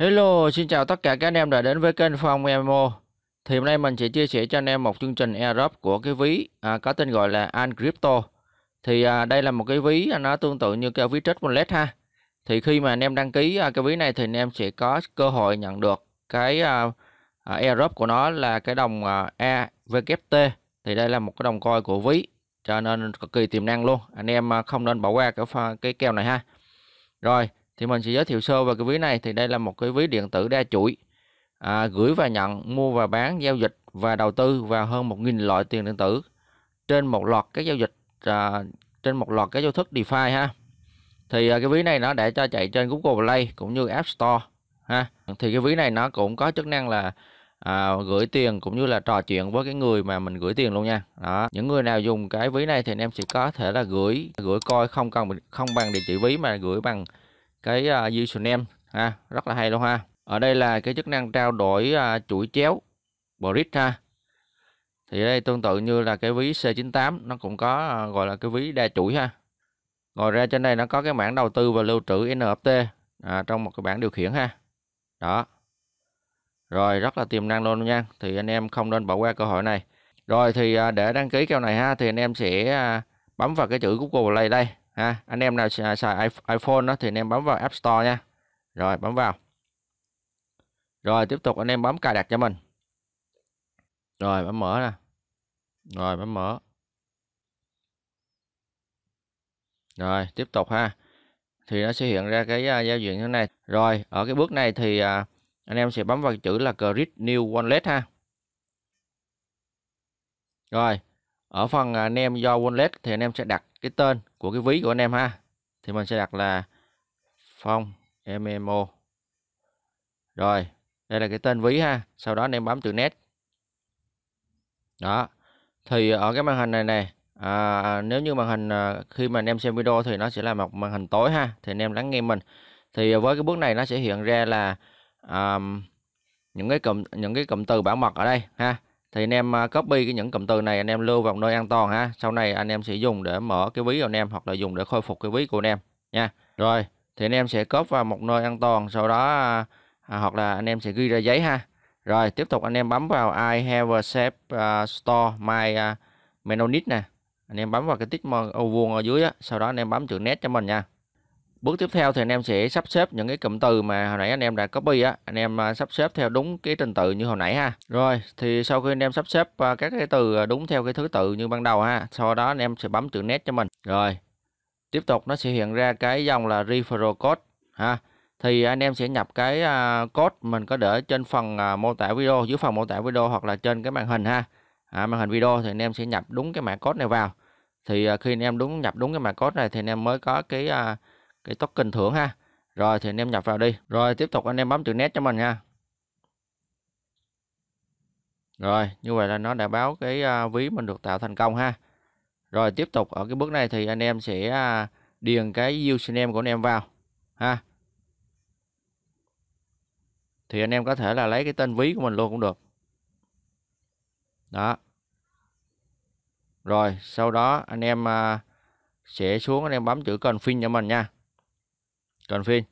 Hello, xin chào tất cả các anh em đã đến với kênh Phong Emo. Thì hôm nay mình sẽ chia sẻ cho anh em một chương trình airdrop của cái ví à, có tên gọi là An Crypto. Thì à, đây là một cái ví à, nó tương tự như cái ví Trust Wallet ha. Thì khi mà anh em đăng ký à, cái ví này thì anh em sẽ có cơ hội nhận được cái à, à, airdrop của nó là cái đồng à, EVKT. Thì đây là một cái đồng coi của ví cho nên cực kỳ tiềm năng luôn. Anh em à, không nên bỏ qua cái cái kèo này ha. Rồi thì mình sẽ giới thiệu sơ về cái ví này thì đây là một cái ví điện tử đa chuỗi à, gửi và nhận mua và bán giao dịch và đầu tư vào hơn 1.000 loại tiền điện tử trên một loạt các giao dịch à, trên một loạt các giao thức DeFi ha thì à, cái ví này nó để cho chạy trên Google Play cũng như App Store ha thì cái ví này nó cũng có chức năng là à, gửi tiền cũng như là trò chuyện với cái người mà mình gửi tiền luôn nha đó những người nào dùng cái ví này thì anh em sẽ có thể là gửi gửi coi không cần không bằng địa chỉ ví mà gửi bằng cái uh, à, username ha rất là hay luôn ha ở đây là cái chức năng trao đổi uh, chuỗi chéo bridge ha thì đây tương tự như là cái ví C98 nó cũng có uh, gọi là cái ví đa chuỗi ha ngoài ra trên đây nó có cái mảng đầu tư và lưu trữ NFT à, trong một cái bảng điều khiển ha đó rồi rất là tiềm năng luôn nha thì anh em không nên bỏ qua cơ hội này rồi thì để đăng ký kèo này ha thì anh em sẽ bấm vào cái chữ Google Play đây ha anh em nào xài iPhone đó thì anh em bấm vào App Store nha rồi bấm vào rồi tiếp tục anh em bấm cài đặt cho mình rồi bấm mở nè rồi bấm mở rồi tiếp tục ha thì nó sẽ hiện ra cái à, giao diện như thế này rồi ở cái bước này thì à, anh em sẽ bấm vào chữ là create new wallet ha rồi ở phần à, anh em do wallet thì anh em sẽ đặt cái tên của cái ví của anh em ha thì mình sẽ đặt là phong mmo rồi đây là cái tên ví ha sau đó anh em bấm từ net đó thì ở cái màn hình này này à, nếu như màn hình à, khi mà anh em xem video thì nó sẽ là một màn hình tối ha thì anh em lắng nghe mình thì với cái bước này nó sẽ hiện ra là um, những cái cụm những cái cụm từ bảo mật ở đây ha thì anh em à, copy cái những cụm từ này anh em lưu vào nơi an toàn ha sau này anh em sẽ dùng để mở cái ví của anh em hoặc là dùng để khôi phục cái ví của anh em nha rồi thì anh em sẽ cốp vào một nơi an toàn sau đó à, à, hoặc là anh em sẽ ghi ra giấy ha rồi tiếp tục anh em bấm vào I have a safe uh, store my uh, menonit nè anh em bấm vào cái tích ô vuông ở dưới á sau đó anh em bấm chữ net cho mình nha Bước tiếp theo thì anh em sẽ sắp xếp những cái cụm từ mà hồi nãy anh em đã copy á, anh em à, sắp xếp theo đúng cái trình tự như hồi nãy ha. Rồi, thì sau khi anh em sắp xếp à, các cái từ à, đúng theo cái thứ tự như ban đầu ha, sau đó anh em sẽ bấm chữ net cho mình. Rồi. Tiếp tục nó sẽ hiện ra cái dòng là referral code ha. Thì anh em sẽ nhập cái code mình có để trên phần mô tả video, dưới phần mô tả video hoặc là trên cái màn hình ha. À, màn hình video thì anh em sẽ nhập đúng cái mã code này vào. Thì khi anh em đúng nhập đúng cái mã code này thì anh em mới có cái uh, cái token thưởng ha rồi thì anh em nhập vào đi rồi tiếp tục anh em bấm chữ nét cho mình nha rồi như vậy là nó đã báo cái à, ví mình được tạo thành công ha rồi tiếp tục ở cái bước này thì anh em sẽ à, điền cái username của anh em vào ha thì anh em có thể là lấy cái tên ví của mình luôn cũng được đó rồi sau đó anh em à, sẽ xuống anh em bấm chữ confirm cho mình nha chọn phim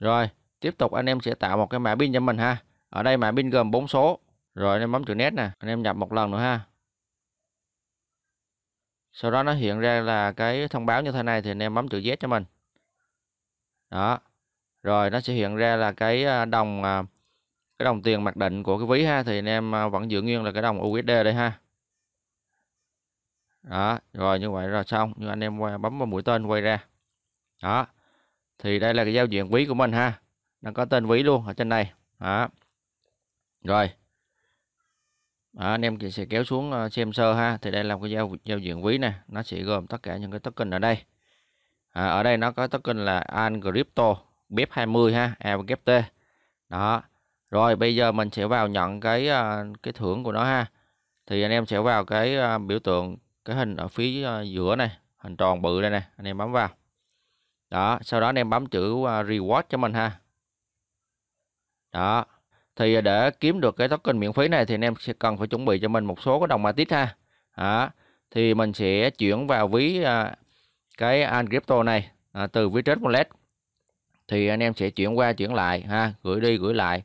rồi tiếp tục anh em sẽ tạo một cái mã pin cho mình ha ở đây mã pin gồm 4 số rồi anh em bấm chữ nét nè anh em nhập một lần nữa ha sau đó nó hiện ra là cái thông báo như thế này thì anh em bấm chữ Z cho mình đó rồi nó sẽ hiện ra là cái à, đồng à, cái đồng tiền mặc định của cái ví ha thì anh em à, vẫn giữ nguyên là cái đồng USD đây ha đó rồi như vậy rồi xong như anh em bấm vào mũi tên quay ra đó thì đây là cái giao diện ví của mình ha nó có tên ví luôn ở trên đây đó rồi đó, anh em sẽ kéo xuống ờ, xem sơ ha thì đây là cái giao giao diện ví này nó sẽ gồm tất cả những cái token ở đây à, ở đây nó có token là an crypto bếp 20 ha AVGT đó rồi bây giờ mình sẽ vào nhận cái ờ, cái thưởng của nó ha thì anh em sẽ vào cái ờ, biểu tượng cái hình ở phía ờ, giữa này hình tròn bự đây này anh em bấm vào đó sau đó anh em bấm chữ ờ, reward cho mình ha đó thì để kiếm được cái token miễn phí này thì anh em sẽ cần phải chuẩn bị cho mình một số cái đồng matic ha đó thì mình sẽ chuyển vào ví ờ, cái an crypto này à, từ ví trade wallet thì anh em sẽ chuyển qua chuyển lại ha gửi đi gửi lại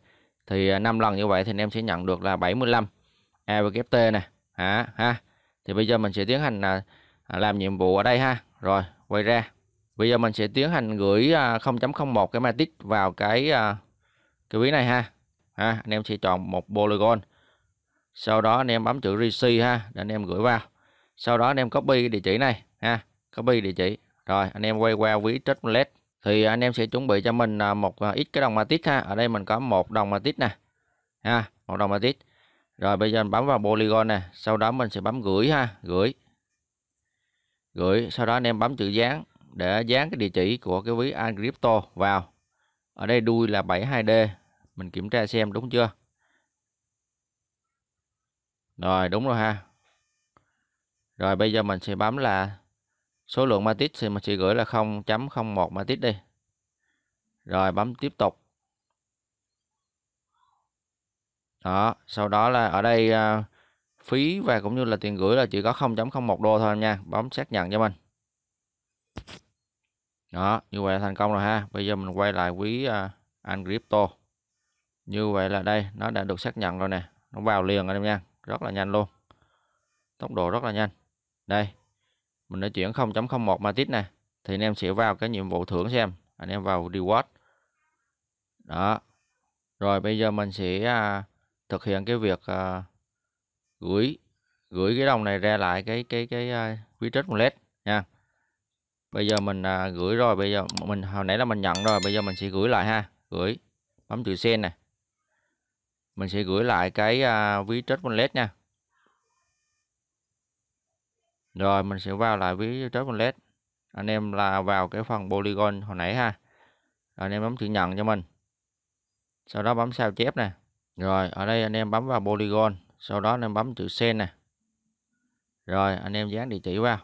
thì 5 lần như vậy thì anh em sẽ nhận được là 75 EVFT này hả ha thì bây giờ mình sẽ tiến hành là à, làm nhiệm vụ ở đây ha rồi quay ra bây giờ mình sẽ tiến hành gửi 0.01 à, cái matrix vào cái à, cái ví này ha ha anh em sẽ chọn một polygon sau đó anh em bấm chữ rc ha để anh em gửi vào sau đó anh em copy cái địa chỉ này ha copy địa chỉ rồi anh em quay qua ví triplet thì anh em sẽ chuẩn bị cho mình một ít cái đồng matrix ha ở đây mình có một đồng matrix nè ha một đồng matrix rồi bây giờ mình bấm vào polygon nè, sau đó mình sẽ bấm gửi ha, gửi. Gửi, sau đó anh em bấm chữ dán để dán cái địa chỉ của cái ví Angrypto vào. Ở đây đuôi là 72D, mình kiểm tra xem đúng chưa. Rồi đúng rồi ha. Rồi bây giờ mình sẽ bấm là số lượng matic thì mình sẽ gửi là 0.01 matic đi. Rồi bấm tiếp tục. đó sau đó là ở đây uh, phí và cũng như là tiền gửi là chỉ có 0.01 đô thôi nha bấm xác nhận cho mình đó như vậy là thành công rồi ha bây giờ mình quay lại quý uh, anh crypto như vậy là đây nó đã được xác nhận rồi nè nó vào liền anh em nha rất là nhanh luôn tốc độ rất là nhanh đây mình đã chuyển 0.01 matic nè thì anh em sẽ vào cái nhiệm vụ thưởng xem anh em vào reward đó rồi bây giờ mình sẽ uh, thực hiện cái việc uh, gửi gửi cái đồng này ra lại cái cái cái uh, quý trích một led nha bây giờ mình uh, gửi rồi bây giờ mình hồi nãy là mình nhận rồi bây giờ mình sẽ gửi lại ha gửi bấm chữ sen này mình sẽ gửi lại cái uh, ví trích một led nha rồi mình sẽ vào lại ví trích một led anh em là vào cái phần polygon hồi nãy ha anh em bấm chữ nhận cho mình sau đó bấm sao chép nè rồi ở đây anh em bấm vào polygon sau đó anh em bấm chữ send nè rồi anh em dán địa chỉ vào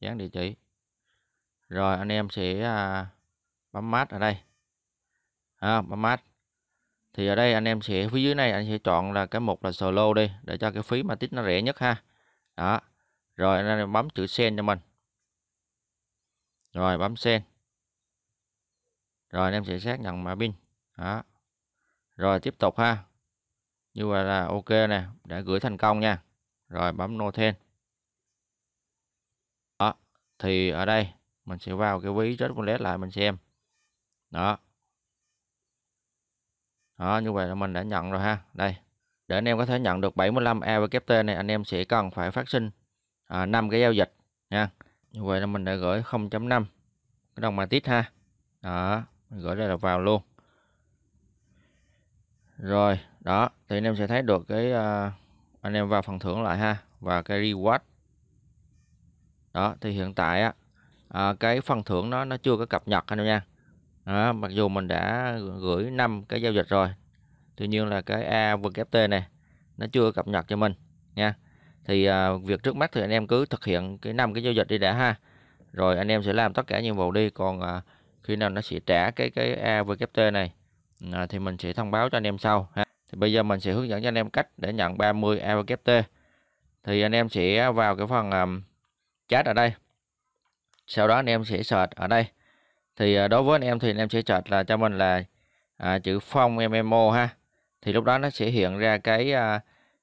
dán địa chỉ rồi anh em sẽ à, bấm mát ở đây à, bấm mát thì ở đây anh em sẽ phía dưới này anh sẽ chọn là cái mục là solo đi để cho cái phí mà tích nó rẻ nhất ha đó rồi anh em bấm chữ send cho mình rồi bấm send rồi anh em sẽ xác nhận mã pin đó rồi tiếp tục ha như vậy là ok nè đã gửi thành công nha rồi bấm nô thêm đó thì ở đây mình sẽ vào cái ví rất wallet lại mình xem đó đó như vậy là mình đã nhận rồi ha đây để anh em có thể nhận được 75 EVKT này anh em sẽ cần phải phát sinh à, 5 cái giao dịch nha như vậy là mình đã gửi 0.5 cái đồng mà tít ha đó gửi đây là vào luôn rồi đó thì anh em sẽ thấy được cái uh, anh em vào phần thưởng lại ha và cái reward đó thì hiện tại á à, cái phần thưởng nó nó chưa có cập nhật anh em nha đó, mặc dù mình đã gửi năm cái giao dịch rồi tuy nhiên là cái a vượt ft này nó chưa cập nhật cho mình nha thì à, việc trước mắt thì anh em cứ thực hiện cái năm cái giao dịch đi đã ha rồi anh em sẽ làm tất cả nhiệm vụ đi còn à, khi nào nó sẽ trả cái cái a vượt ft này à, thì mình sẽ thông báo cho anh em sau ha thì bây giờ mình sẽ hướng dẫn cho anh em cách để nhận 30 EVKT thì anh em sẽ vào cái phần um, chat ở đây sau đó anh em sẽ search ở đây thì uh, đối với anh em thì anh em sẽ search là cho mình là à, chữ phong MMO ha thì lúc đó nó sẽ hiện ra cái à,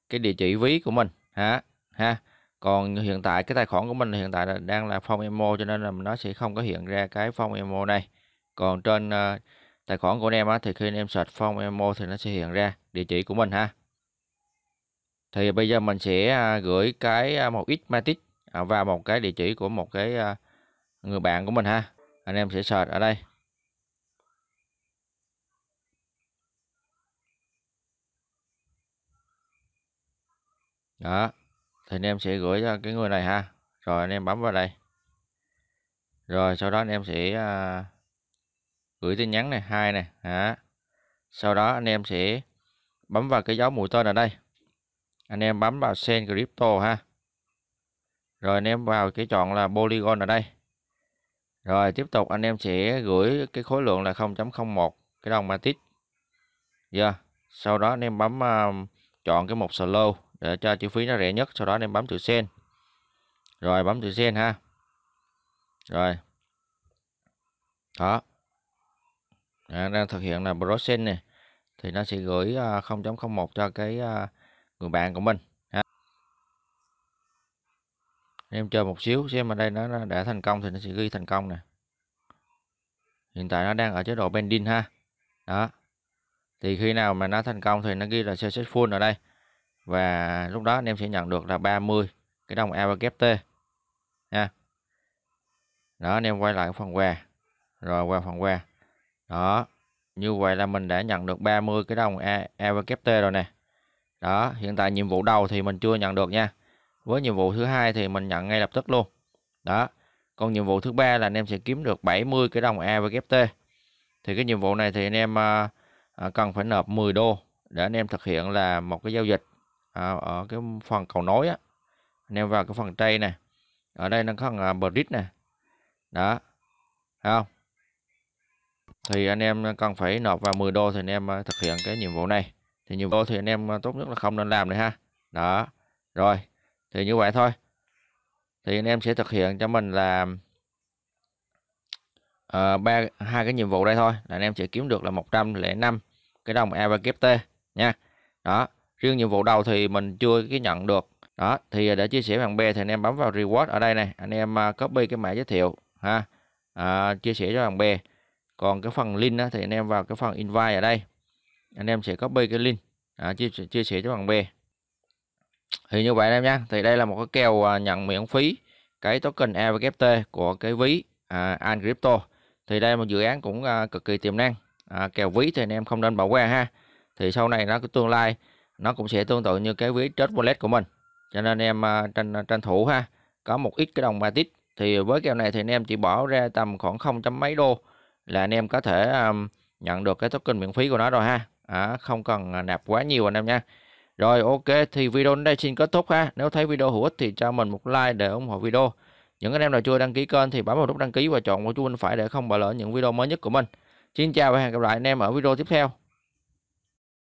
cái địa chỉ ví của mình ha ha còn hiện tại cái tài khoản của mình hiện tại là đang là phong emo cho nên là nó sẽ không có hiện ra cái phong emo này còn trên à, tài khoản của anh em á, thì khi anh em search phong emo thì nó sẽ hiện ra địa chỉ của mình ha thì bây giờ mình sẽ à, gửi cái à, một ít matic à, vào một cái địa chỉ của một cái người bạn của mình ha anh em sẽ search ở đây đó thì anh em sẽ gửi cho cái người này ha rồi anh em bấm vào đây rồi sau đó anh em sẽ gửi tin nhắn này hai này hả sau đó anh em sẽ bấm vào cái dấu mũi tên ở đây anh em bấm vào send crypto ha rồi anh em vào cái chọn là polygon ở đây rồi tiếp tục anh em sẽ gửi cái khối lượng là 0.01 cái đồng matic giờ dạ. yeah. sau đó anh em bấm uh, chọn cái mục slow để cho chi phí nó rẻ nhất sau đó anh em bấm chữ send rồi bấm chữ send ha rồi đó đang thực hiện là process này thì nó sẽ gửi 0.01 à, cho cái à, người bạn của mình ha. em chờ một xíu xem ở đây nó đã thành công thì nó sẽ ghi thành công nè hiện tại nó đang ở chế độ pending ha đó thì khi nào mà nó thành công thì nó ghi là successful ở đây và lúc đó anh em sẽ nhận được là 30 cái đồng AVKT nha đó anh em quay lại phần quà rồi qua phần quà đó như vậy là mình đã nhận được 30 cái đồng EVKT rồi nè. Đó, hiện tại nhiệm vụ đầu thì mình chưa nhận được nha. Với nhiệm vụ thứ hai thì mình nhận ngay lập tức luôn. Đó. Còn nhiệm vụ thứ ba là anh em sẽ kiếm được 70 cái đồng EVKT. Thì cái nhiệm vụ này thì anh em à, à, cần phải nộp 10 đô để anh em thực hiện là một cái giao dịch à, ở cái phần cầu nối á. Anh em vào cái phần tray này. Ở đây nó có thằng bridge nè. Đó. Thấy không? thì anh em cần phải nộp vào 10 đô thì anh em à, thực hiện cái nhiệm vụ này thì nhiệm vụ thì anh em à, tốt nhất là không nên làm này ha đó rồi thì như vậy thôi thì anh em sẽ thực hiện cho mình là ờ, ba uh, hai cái nhiệm vụ đây thôi là anh em sẽ kiếm được là 105 cái đồng AVKT nha đó riêng nhiệm vụ đầu thì mình chưa cái nhận được đó thì để chia sẻ bằng B thì anh em bấm vào reward ở đây này anh em à, copy cái mã giới thiệu ha à, chia sẻ cho bằng B còn cái phần link thì anh em vào cái phần invite ở đây anh em sẽ copy cái link à, chia, chia sẻ cho bạn bè thì như vậy anh em nha thì đây là một cái kèo à, nhận miễn phí cái token EVFT của cái ví à, An Crypto thì đây là một dự án cũng à, cực kỳ tiềm năng à, kèo ví thì anh em không nên bỏ qua ha thì sau này nó cái tương lai nó cũng sẽ tương tự như cái ví trust wallet của mình cho nên em à, tranh à, tranh thủ ha có một ít cái đồng matic thì với kèo này thì anh em chỉ bỏ ra tầm khoảng không chấm mấy đô là anh em có thể um, nhận được cái token miễn phí của nó rồi ha à, không cần à, nạp quá nhiều anh em nha rồi ok thì video đến đây xin kết thúc ha nếu thấy video hữu ích thì cho mình một like để ủng hộ video những anh em nào chưa đăng ký kênh thì bấm vào nút đăng ký và chọn vào chuông bên phải để không bỏ lỡ những video mới nhất của mình xin chào và hẹn gặp lại anh em ở video tiếp theo